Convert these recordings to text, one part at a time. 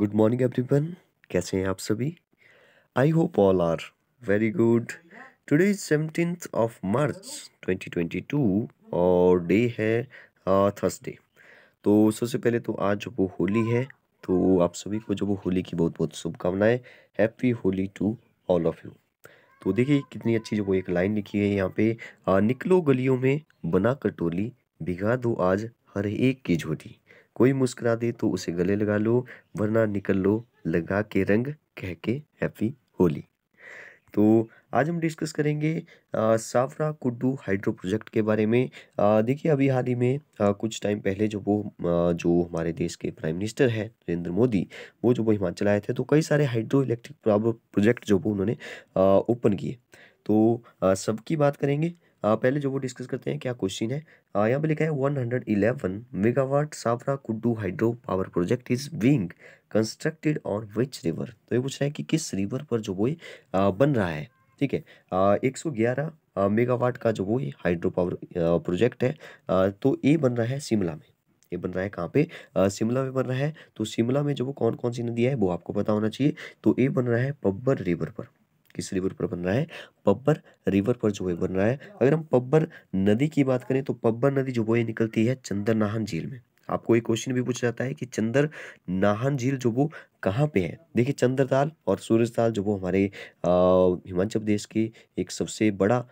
good morning everyone कैसे हैं आप सभी I hope all are very good today is seventeen of March 2022 और डे है थर्सडे तो सबसे पहले तो आज वो होली है तो आप सभी को जब वो होली की बहुत बहुत शुभकामनाएं happy Holi to all of you तो देखिए कितनी अच्छी जो वो एक लाइन लिखी है यहाँ पे निकलो गलियों में बना कटोली भिगा दो आज हर एक की झोली कोई मुस्कुरा दे तो उसे गले लगा लो वरना निकल लो लगा के रंग कह के हैप्पी होली तो आज हम डिस्कस करेंगे आ, सावरा कुड्डू हाइड्रो प्रोजेक्ट के बारे में देखिए अभी हाल ही में आ, कुछ टाइम पहले जो वो आ, जो हमारे देश के प्राइम मिनिस्टर है नरेंद्र मोदी वो जो वो हिमाचल आए थे तो कई सारे हाइड्रो इलेक्ट्रिक प्रोजेक्ट जो वो उन्होंने ओपन किए तो सबकी बात करेंगे पहले जो वो डिस्कस करते हैं क्या क्वेश्चन है यहाँ पे लिखा है one hundred eleven megawatt Sawra Kuddu hydro power project is being constructed on which river तो ये पूछ रहा है कि किस रिवर पर जो वो ये बन रहा है ठीक है एक सौ ग्यारह मेगावाट का जो वो ये हाइड्रो पावर प्रोजेक्ट है आ, तो ये बन रहा है शिमला में ये बन रहा है कहाँ पे शिमला में बन रहा है तो शिमला में जो वो कौन कौन सी नदी है वो आपको पता होना चाहिए तो ये बन रहा है पब्बर रिवर पर किस रिवर पर बन रहा है पब्बर रिवर पर जो है बन रहा है अगर हम पब्बर नदी की बात करें तो पब्बर नदी जो वो ये निकलती है नाहन झील में आपको एक क्वेश्चन भी पूछा जाता है कि चंद्र नाहन झील जो वो कहाँ पे है देखिए चंद्रताल और ताल जो वो हमारे हिमाचल प्रदेश की एक सबसे बड़ा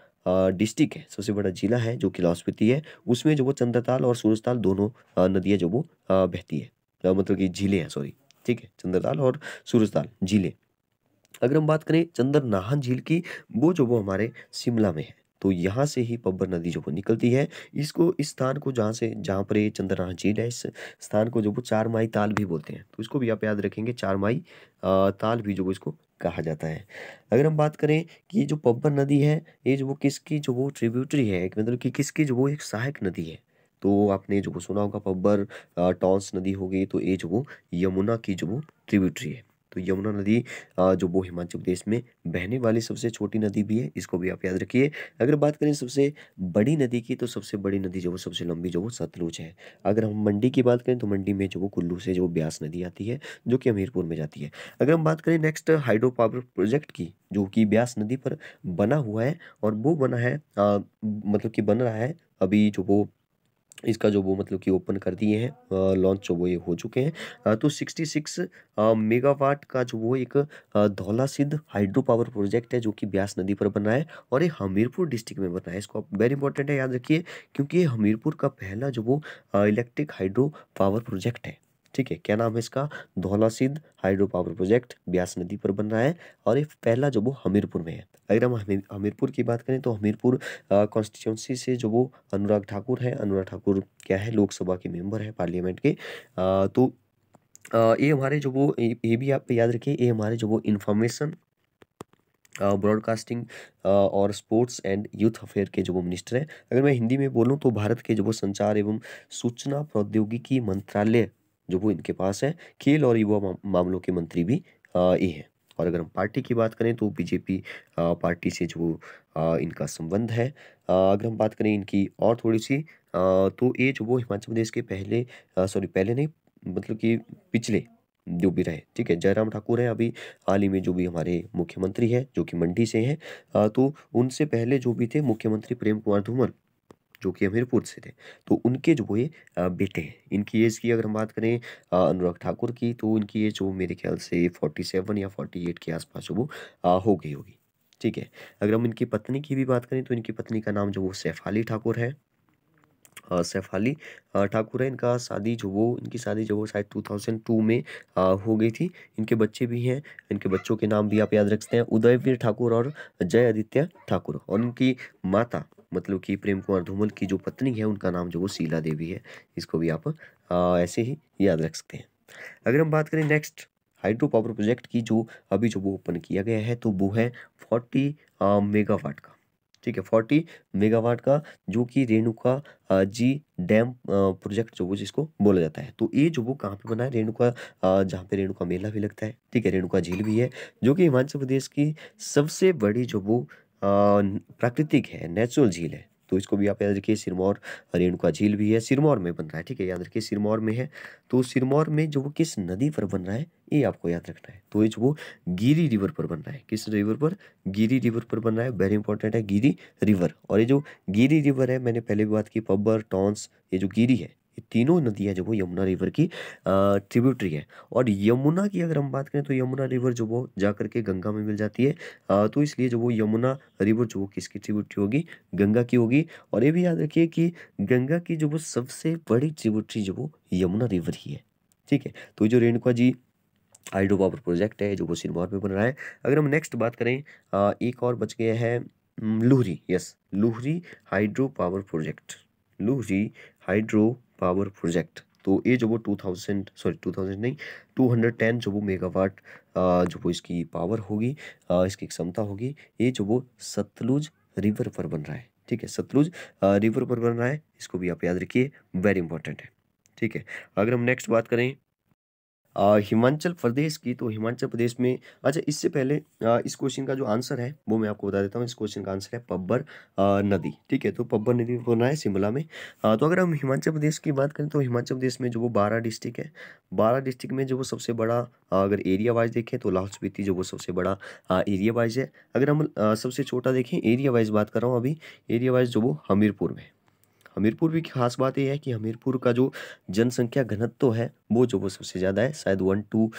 डिस्ट्रिक्ट है सबसे बड़ा जिला है जो कि लाहौल स्पीति है उसमें जो वो चंद्रताल और सूरजताल दोनों नदियाँ जो वो बहती है मतलब कि झीलें हैं सॉरी ठीक है चंद्रताल और सूरजताल झीलें अगर हम बात करें चंद्र नाहन झील की वो जो वो हमारे शिमला में है तो यहाँ से ही पब्बर नदी जो वो निकलती है इसको इस स्थान को जहाँ से जहाँ पर ये नाहन झील है इस स्थान को जो वो चार माई ताल भी बोलते हैं तो इसको भी आप याद रखेंगे चार माई ताल भी जो वो इसको कहा जाता है अगर हम बात करें कि जो पब्बर नदी है ये जो वो किसकी जो वो ट्रिब्यूटरी है मतलब कि किसकी जो वो एक सहायक नदी है तो आपने जो वो सुना होगा पब्बर टॉन्स नदी होगी तो ये जो वो यमुना की जो वो ट्रिब्यूटरी है तो यमुना नदी जो वो हिमाचल प्रदेश में बहने वाली सबसे छोटी नदी भी है इसको भी आप याद रखिए अगर बात करें सबसे बड़ी नदी की तो सबसे बड़ी नदी जो वो सबसे लंबी जो वो सतलुज है अगर हम मंडी की बात करें तो मंडी में जो वो कुल्लू से जो ब्यास नदी आती है जो कि हमीरपुर में जाती है अगर हम बात करें नेक्स्ट हाइड्रो पावर प्रोजेक्ट की जो कि ब्यास नदी पर बना हुआ है और वो बना है आ, मतलब कि बन रहा है अभी जो वो इसका जो वो मतलब कि ओपन कर दिए हैं लॉन्च जो वो ये हो चुके हैं तो 66 मेगावाट का जो वो एक धौला सिद्ध हाइड्रो पावर प्रोजेक्ट है जो कि ब्यास नदी पर बना है और ये हमीरपुर डिस्ट्रिक्ट में बना है इसको आप वेरी इंपॉर्टेंट है याद रखिए क्योंकि ये हमीरपुर का पहला जो वो इलेक्ट्रिक हाइड्रो पावर प्रोजेक्ट है ठीक है क्या नाम है इसका धौला सिद्ध हाइड्रो पावर प्रोजेक्ट ब्यास नदी पर बन रहा है और ये पहला जो वो हमीरपुर में है अगर हम हमीरपुर की बात करें तो हमीरपुर कॉन्स्टिट्यूंसी से जो वो अनुराग ठाकुर है अनुराग ठाकुर क्या है लोकसभा के मेंबर है पार्लियामेंट के आ, तो ये हमारे जो वो ये भी आप याद रखिए ये हमारे जो वो इन्फॉर्मेशन ब्रॉडकास्टिंग और स्पोर्ट्स एंड यूथ अफेयर के जो वो मिनिस्टर हैं अगर मैं हिंदी में बोलूँ तो भारत के जो वो संचार एवं सूचना प्रौद्योगिकी मंत्रालय जो वो इनके पास है खेल और युवा मामलों के मंत्री भी ये हैं और अगर हम पार्टी की बात करें तो बीजेपी पार्टी से जो इनका संबंध है अगर हम बात करें इनकी और थोड़ी सी तो ये जो वो हिमाचल प्रदेश के पहले सॉरी पहले नहीं मतलब कि पिछले जो भी रहे ठीक है जयराम ठाकुर हैं अभी हाल ही में जो भी हमारे मुख्यमंत्री हैं जो कि मंडी से हैं तो उनसे पहले जो भी थे मुख्यमंत्री प्रेम कुमार धूमल जो कि हमीरपुर से थे तो उनके जो ये बेटे हैं इनकी एज की अगर हम बात करें अनुराग ठाकुर की तो इनकी एज वो मेरे ख्याल से फोर्टी सेवन या फोर्टी एट के आसपास वो हो गई होगी ठीक है अगर हम इनकी पत्नी की भी बात करें तो इनकी पत्नी का नाम जो वो सैफाली ठाकुर है सैफाली ठाकुर है इनका शादी जो वो इनकी शादी जो वो शायद 2002 में हो गई थी इनके बच्चे भी हैं इनके बच्चों के नाम भी आप याद रख सकते हैं उदयवीर ठाकुर और जय आदित्य ठाकुर और इनकी माता मतलब कि प्रेम कुमार धूमल की जो पत्नी है उनका नाम जो वो शीला देवी है इसको भी आप ऐसे ही याद रख सकते हैं अगर हम बात करें नेक्स्ट हाइड्रो पावर प्रोजेक्ट की जो अभी जो वो ओपन किया गया है तो वो है फोर्टी मेगावाट का ठीक है फोर्टी मेगावाट का जो कि रेणुका जी डैम प्रोजेक्ट जो वो जिसको बोला जाता है तो ये जो वो कहाँ पे बना है रेणुका जहाँ पे रेणुका मेला भी लगता है ठीक है रेणुका झील भी है जो कि हिमाचल प्रदेश की सबसे बड़ी जो वो प्राकृतिक है नेचुरल झील है तो इसको भी आप याद रखिए सिरमौर रेणुका झील भी है सिरमौर में बन रहा है ठीक है याद रखिए सिरमौर में है तो सिरमौर में जो वो किस नदी पर बन रहा है ये आपको याद रखना है तो ये जो वो गिरी रिवर पर बन रहा है किस रिवर पर गिरी रिवर पर बन रहा है वेरी इंपॉर्टेंट है गिरी रिवर और ये जो गिरी रिवर है मैंने पहले भी बात की पब्बर टॉन्स ये जो गिरी है ये तीनों नदियाँ जो वो यमुना रिवर की ट्रिब्यूटरी है और यमुना की अगर हम बात करें तो यमुना रिवर जो वो जा करके गंगा में मिल जाती है आ, तो इसलिए जो वो यमुना रिवर जो वो किसकी ट्रिब्यूटरी होगी गंगा की होगी और ये भी याद रखिए कि गंगा की जो वो सबसे बड़ी ट्रिब्यूटरी जो वो यमुना रिवर ही है ठीक है तो जो Renuka ji hydro power project है जो वो सिरमौर में बन रहा है अगर हम नेक्स्ट बात करें आ, एक और बच गया है Luhri yes Luhri hydro power project Luhri hydro power project तो ये जो वो two thousand sorry two thousand नहीं टू हंड्रेड टेन जो वो मेगावाट जो वो इसकी पावर होगी इसकी क्षमता होगी ये जो वो सतलुज रिवर पर बन रहा है ठीक है सतलुज रिवर पर बन रहा है इसको भी आप याद रखिए वेरी इंपॉर्टेंट है ठीक है अगर हम नेक्स्ट बात करें हिमाचल प्रदेश की तो हिमाचल प्रदेश में अच्छा इससे पहले आ, इस क्वेश्चन का जो आंसर है वो मैं आपको बता देता हूँ इस क्वेश्चन का आंसर है पब्बर नदी ठीक है तो पब्बर नदी बना है शिमला में आ, तो अगर हम हिमाचल प्रदेश की बात करें तो हिमाचल प्रदेश में जो वो बारह डिस्ट्रिक्ट है बारह डिस्ट्रिक्ट में जो वो सबसे बड़ा अगर एरिया वाइज देखें तो लाहौल स्पीति जो वो सबसे बड़ा एरिया वाइज है अगर हम सबसे छोटा देखें एरिया वाइज बात कर रहा हूँ अभी एरिया वाइज जो वो हमीरपुर में हमीरपुर की खास बात यह है कि हमीरपुर का जो जनसंख्या घनत्व है वो जो वो सबसे ज़्यादा है शायद वन टू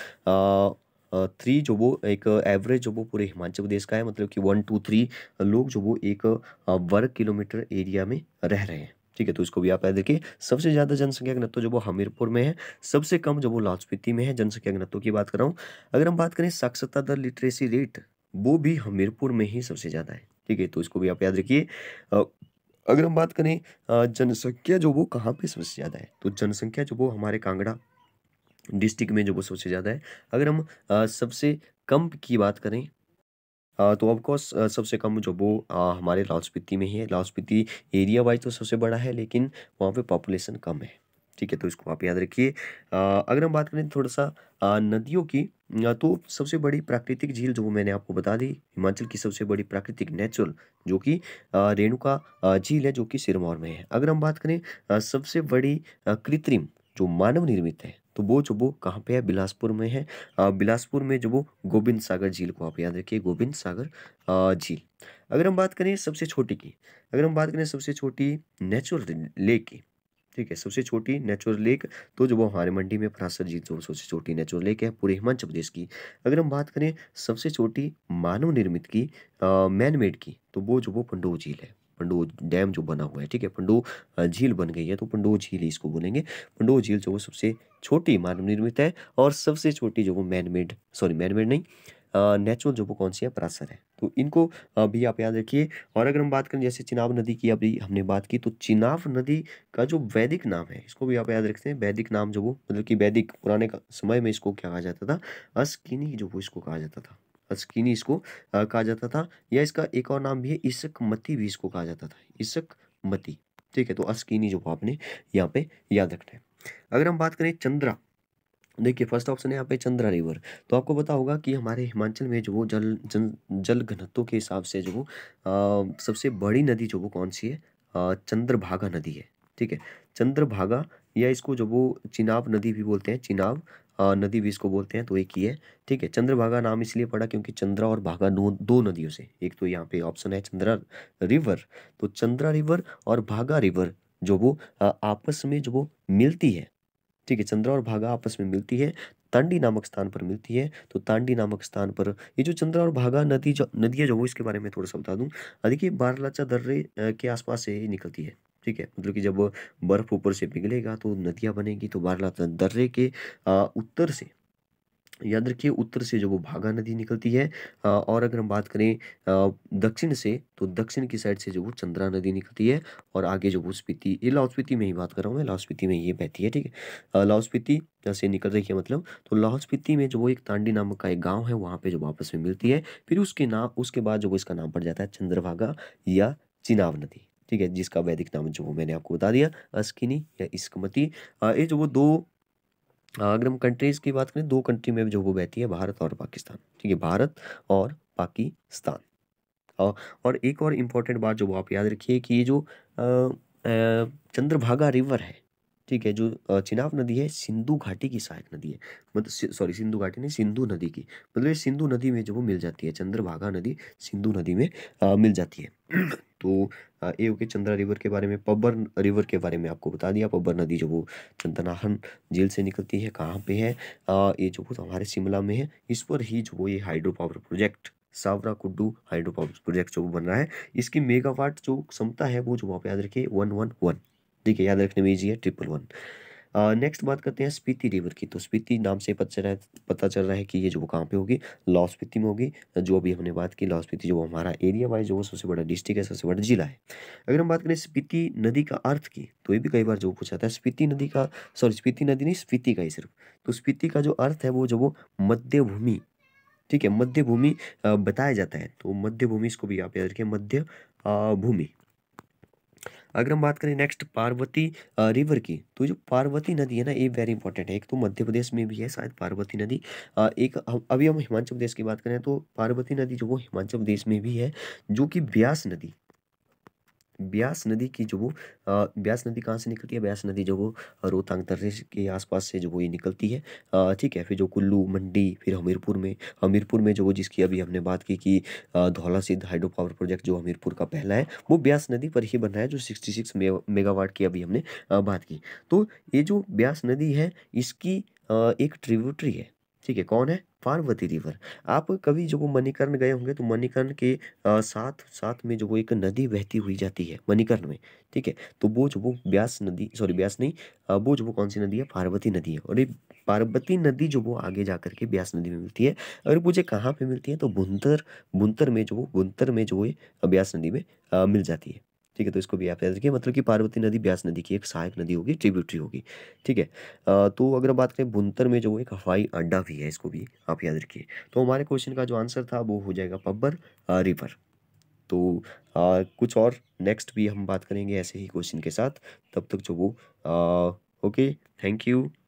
थ्री जो वो एक एवरेज जो वो पूरे हिमाचल प्रदेश का है मतलब कि वन टू थ्री लोग जो वो एक वर्ग किलोमीटर एरिया में रह रहे हैं ठीक है तो इसको भी आप याद रखिए सबसे ज़्यादा जनसंख्या घनत्व जो वो हमीरपुर में है सबसे कम जो वो लाहौल स्पीति में है जनसंख्या घनत्व की बात कर रहा हूँ अगर हम बात करें साक्षरता दर लिटरेसी रेट वो भी हमीरपुर में ही सबसे ज़्यादा है ठीक है तो इसको भी आप याद रखिए अगर हम बात करें जनसंख्या जो वो कहाँ पे सबसे ज़्यादा है तो जनसंख्या जो वो हमारे कांगड़ा डिस्ट्रिक्ट में जो वो सबसे ज़्यादा है अगर हम सबसे कम की बात करें तो ऑफकोर्स सबसे कम जो वो हमारे लाहौल स्पीति में ही है लाहौल स्पीति एरिया वाइज तो सबसे बड़ा है लेकिन वहाँ पे पॉपुलेशन कम है ठीक है तो इसको आप याद रखिए अगर हम बात करें थोड़ा सा नदियों की तो सबसे बड़ी प्राकृतिक झील जो मैंने आपको बता दी हिमाचल की सबसे बड़ी प्राकृतिक नेचुरल जो कि रेणुका झील है जो कि सिरमौर में है अगर हम बात करें सबसे बड़ी कृत्रिम जो मानव निर्मित है तो वो जो वो कहाँ पे है बिलासपुर में है बिलासपुर में जो वो गोविंद सागर झील को आप याद रखिए गोविंद सागर झील अगर हम बात करें सबसे छोटी की अगर हम बात करें सबसे छोटी नेचुरल लेक की ठीक है सबसे छोटी नेचुरल लेक तो जो वो हमारे मंडी में फरासर जीत जो सबसे छोटी नेचुरल लेक है पूरे हिमाचल प्रदेश की अगर हम बात करें सबसे छोटी मानव निर्मित की मैन मेड की तो वो जो वो पंडो झील है पंडो डैम जो बना हुआ है ठीक है पंडो झील बन गई है तो पंडो झील इसको बोलेंगे पंडो झील जो वो सबसे छोटी मानव निर्मित है और सबसे छोटी जो वो man made sorry man made नहीं नेचुरल जो वो कौन सी है परासर है तो इनको भी आप याद रखिए और अगर हम बात करें जैसे चिनाब नदी की अभी हमने बात की तो चिनाब नदी का जो वैदिक नाम है इसको भी आप याद रखते हैं वैदिक नाम जो वो मतलब कि वैदिक पुराने समय में इसको क्या कहा जाता था अस्किनी जो वो इसको कहा जाता था अस्किनी इसको कहा जाता था या इसका एक और नाम भी है इसक मती भी इसको कहा जाता था इसक मती ठीक है तो अस्किनी जो आपने यहाँ पे याद रखना है अगर हम बात करें चंद्रा देखिए फर्स्ट ऑप्शन है यहाँ पे चंद्रा रिवर तो आपको पता होगा कि हमारे हिमाचल में जो वो जल जन जल घनत्व के हिसाब से जो वो सबसे बड़ी नदी जो वो कौन सी है आ, चंद्रभागा नदी है ठीक है चंद्रभागा या इसको जो वो चिनाब नदी भी बोलते हैं चिनाब नदी भी इसको बोलते हैं तो एक ही है ठीक है चंद्रभागा नाम इसलिए पड़ा क्योंकि चंद्रा और भागा दो दो नदियों से एक तो यहाँ पे ऑप्शन है चंद्रा रिवर तो चंद्रा रिवर और भागा रिवर जो वो आपस में जो वो मिलती है ठीक है चंद्रा और भागा आपस में मिलती है तांडी नामक स्थान पर मिलती है तो तांडी नामक स्थान पर ये जो चंद्रा और भागा नदी जो नदियाँ जो वो इसके बारे में थोड़ा सा बता दूँ देखिए बारलाचा दर्रे के आसपास से ही निकलती है ठीक है मतलब कि जब बर्फ़ ऊपर से पिघलेगा तो नदियाँ बनेगी तो बारलाचा दर्रे के उत्तर से याद रखिए उत्तर से जो वो भागा नदी निकलती है और अगर हम बात करें दक्षिण से तो दक्षिण की साइड से जो वो चंद्रा नदी निकलती है और आगे जो वो स्पीति ये लाहौल स्पीति में ही बात कर रहा हूँ मैं लाहौल स्पीति में ये बहती है ठीक है लाहौल स्पीति से निकल रही है मतलब तो लाहौल स्पीति में जो वो एक तांडी नामक का एक गाँव है वहाँ पर जो वापस में मिलती है फिर उसके नाम उसके बाद जो वो इसका नाम पड़ जाता है चंद्रभागा या चिनाव नदी ठीक है जिसका वैदिक नाम जो वो मैंने आपको बता दिया अस्किनी या इसकमती ये जो वो दो अगर हम कंट्रीज़ की बात करें दो कंट्री में जो वो बहती है भारत और पाकिस्तान ठीक है भारत और पाकिस्तान और एक और इम्पोर्टेंट बात जो आप याद रखिए कि ये जो चंद्रभागा रिवर है ठीक है जो चिनाब नदी है सिंधु घाटी की सहायक नदी है मतलब सॉरी सिंधु घाटी नहीं सिंधु नदी की मतलब ये सिंधु नदी में जो वो मिल जाती है चंद्रभागा नदी सिंधु नदी में आ, मिल जाती है तो ये हो चंद्रा रिवर के बारे में पब्बर रिवर के बारे में आपको बता दिया पब्बर नदी जो वो चंदनाहन झील से निकलती है कहाँ पे है आ, ये जो वो हमारे शिमला में है इस पर ही जो वो ये हाइड्रो पावर प्रोजेक्ट सावरा कुड्डू हाइड्रो पावर प्रोजेक्ट जो बन रहा है इसकी मेगावाट जो क्षमता है वो जो वहाँ याद रखिए वन वन वन ठीक है याद रखने में ईजी है ट्रिपल वन नेक्स्ट बात करते हैं स्पीति रिवर की तो स्पीति नाम से पता रहा पता चल रहा है कि ये जो कहाँ पे होगी लाहौल स्पीति में होगी जो अभी हमने बात की लाहौल स्पीति जो हमारा एरिया वाइज जो सबसे बड़ा डिस्ट्रिक्ट है सबसे बड़ा जिला है अगर हम बात करें स्पीति नदी का अर्थ की तो ये भी कई बार जो पूछा था स्पीति नदी का सॉरी स्पीति नदी नहीं स्पीति का ही सिर्फ तो स्पीति का जो अर्थ है वो जो वो मध्य भूमि ठीक है मध्य भूमि बताया जाता है तो मध्य भूमि इसको भी आप याद रखिए मध्य भूमि अगर हम बात करें नेक्स्ट पार्वती रिवर की तो जो पार्वती नदी है ना ये वेरी इंपॉर्टेंट है एक तो मध्य प्रदेश में भी है शायद पार्वती नदी एक अभी हम हिमाचल प्रदेश की बात करें तो पार्वती नदी जो वो हिमाचल प्रदेश में भी है जो कि ब्यास नदी ब्यास नदी की जो वो ब्यास नदी कहाँ से निकलती है ब्यास नदी जो वो रोहतांग दर्रे के आसपास से जो वो ये निकलती है ठीक है फिर जो कुल्लू मंडी फिर हमीरपुर में हमीरपुर में जो वो जिसकी अभी हमने बात की कि धौला सिद्ध हाइड्रो पावर प्रोजेक्ट जो हमीरपुर का पहला है वो ब्यास नदी पर ही बना है जो सिक्सटी सिक्स मेगावाट की अभी हमने बात की तो ये जो ब्यास नदी है इसकी एक ट्रिब्यूटरी है ठीक है कौन है पार्वती रिवर आप कभी जब वो मणिकर्ण गए होंगे तो मणिकर्ण के साथ साथ में जो वो एक नदी बहती हुई जाती है मणिकर्ण में ठीक है तो वो जो वो ब्यास नदी सॉरी ब्यास नहीं वो जो वो कौन सी नदी है पार्वती नदी है और ये पार्वती नदी जो वो आगे जा करके ब्यास नदी में मिलती है अगर मुझे कहाँ पर मिलती है तो बुंतर बुंतर में जो वो बुंतर में जो वो ब्यास नदी में आ, मिल जाती है ठीक है तो इसको भी आप याद रखिए मतलब कि पार्वती नदी ब्यास नदी की एक सहायक नदी होगी ट्रिब्यूटरी होगी ठीक है तो अगर बात करें बुनतर में जो एक हवाई अड्डा भी है इसको भी आप याद रखिए तो हमारे क्वेश्चन का जो आंसर था वो हो जाएगा पब्बर रिवर तो आ, कुछ और नेक्स्ट भी हम बात करेंगे ऐसे ही क्वेश्चन के साथ तब तक जो वो ओके थैंक यू